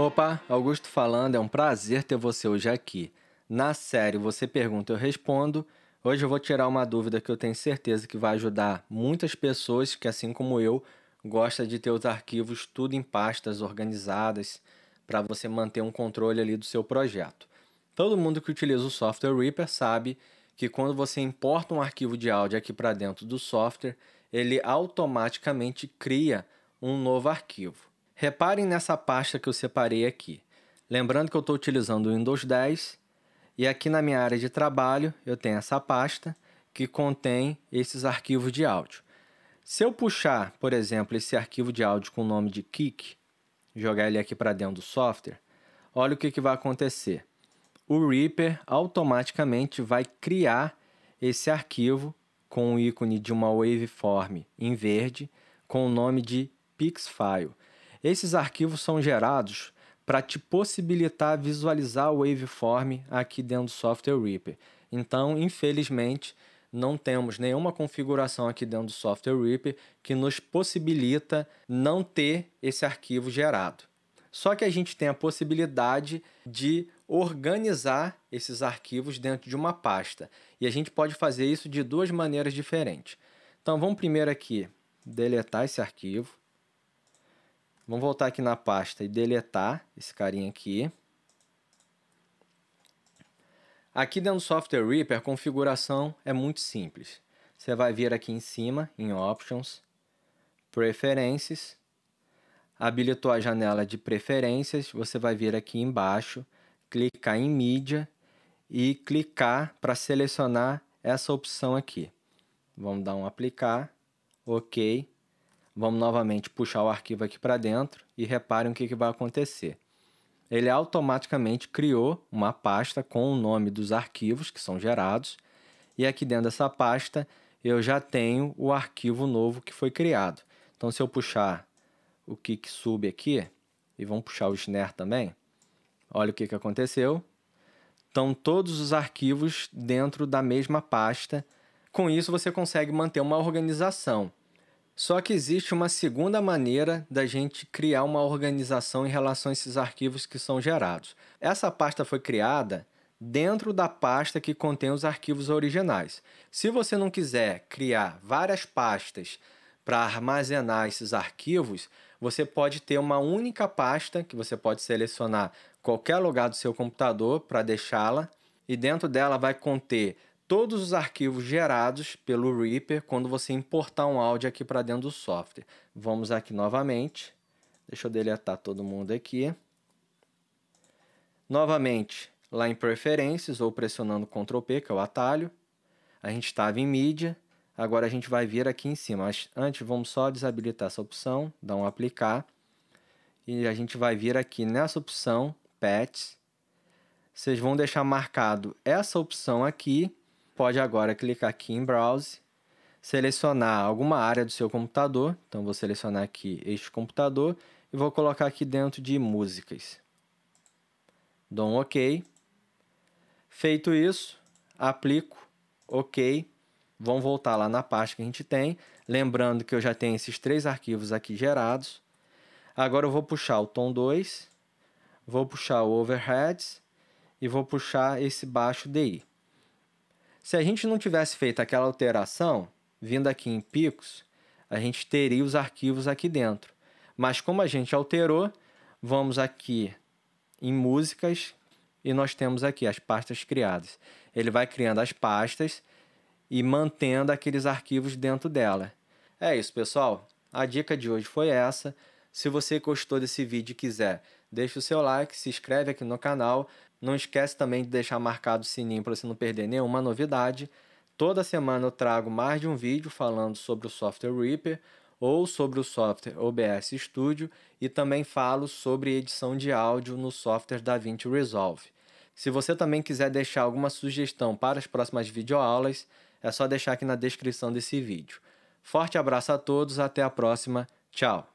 Opa, Augusto falando, é um prazer ter você hoje aqui. Na série Você Pergunta, eu respondo. Hoje eu vou tirar uma dúvida que eu tenho certeza que vai ajudar muitas pessoas que, assim como eu, gosta de ter os arquivos tudo em pastas organizadas para você manter um controle ali do seu projeto. Todo mundo que utiliza o software Reaper sabe que quando você importa um arquivo de áudio aqui para dentro do software, ele automaticamente cria um novo arquivo. Reparem nessa pasta que eu separei aqui. Lembrando que eu estou utilizando o Windows 10 e aqui na minha área de trabalho eu tenho essa pasta que contém esses arquivos de áudio. Se eu puxar, por exemplo, esse arquivo de áudio com o nome de Kick, jogar ele aqui para dentro do software, olha o que, que vai acontecer. O Reaper automaticamente vai criar esse arquivo com o ícone de uma waveform em verde com o nome de Pixfile. Esses arquivos são gerados para te possibilitar visualizar o waveform aqui dentro do software Reaper. Então, infelizmente, não temos nenhuma configuração aqui dentro do software Reaper que nos possibilita não ter esse arquivo gerado. Só que a gente tem a possibilidade de organizar esses arquivos dentro de uma pasta. E a gente pode fazer isso de duas maneiras diferentes. Então vamos primeiro aqui deletar esse arquivo. Vamos voltar aqui na pasta e deletar esse carinha aqui. Aqui dentro do Software Reaper, a configuração é muito simples. Você vai vir aqui em cima, em Options, Preferências, habilitou a janela de preferências, você vai vir aqui embaixo, clicar em mídia e clicar para selecionar essa opção aqui. Vamos dar um aplicar, ok. Vamos novamente puxar o arquivo aqui para dentro e reparem o que, que vai acontecer. Ele automaticamente criou uma pasta com o nome dos arquivos que são gerados e aqui dentro dessa pasta eu já tenho o arquivo novo que foi criado. Então se eu puxar o que sub aqui e vamos puxar o snare também, olha o que, que aconteceu. Estão todos os arquivos dentro da mesma pasta. Com isso você consegue manter uma organização. Só que existe uma segunda maneira da gente criar uma organização em relação a esses arquivos que são gerados. Essa pasta foi criada dentro da pasta que contém os arquivos originais. Se você não quiser criar várias pastas para armazenar esses arquivos, você pode ter uma única pasta que você pode selecionar qualquer lugar do seu computador para deixá-la e dentro dela vai conter todos os arquivos gerados pelo Reaper quando você importar um áudio aqui para dentro do software. Vamos aqui novamente. Deixa eu deletar todo mundo aqui. Novamente, lá em Preferências ou pressionando Ctrl P, que é o atalho. A gente estava em mídia. Agora a gente vai vir aqui em cima. Mas antes vamos só desabilitar essa opção, dar um aplicar. E a gente vai vir aqui nessa opção, Pets. Vocês vão deixar marcado essa opção aqui pode agora clicar aqui em Browse, selecionar alguma área do seu computador. Então, vou selecionar aqui este computador e vou colocar aqui dentro de Músicas. Dou um OK. Feito isso, aplico, OK. Vão voltar lá na pasta que a gente tem. Lembrando que eu já tenho esses três arquivos aqui gerados. Agora eu vou puxar o tom 2, vou puxar o overheads e vou puxar esse baixo DI. Se a gente não tivesse feito aquela alteração, vindo aqui em picos, a gente teria os arquivos aqui dentro. Mas como a gente alterou, vamos aqui em músicas e nós temos aqui as pastas criadas. Ele vai criando as pastas e mantendo aqueles arquivos dentro dela. É isso, pessoal. A dica de hoje foi essa. Se você gostou desse vídeo e quiser deixa o seu like, se inscreve aqui no canal. Não esquece também de deixar marcado o sininho para você não perder nenhuma novidade. Toda semana eu trago mais de um vídeo falando sobre o software Reaper ou sobre o software OBS Studio e também falo sobre edição de áudio no software DaVinci Resolve. Se você também quiser deixar alguma sugestão para as próximas videoaulas, é só deixar aqui na descrição desse vídeo. Forte abraço a todos, até a próxima, tchau!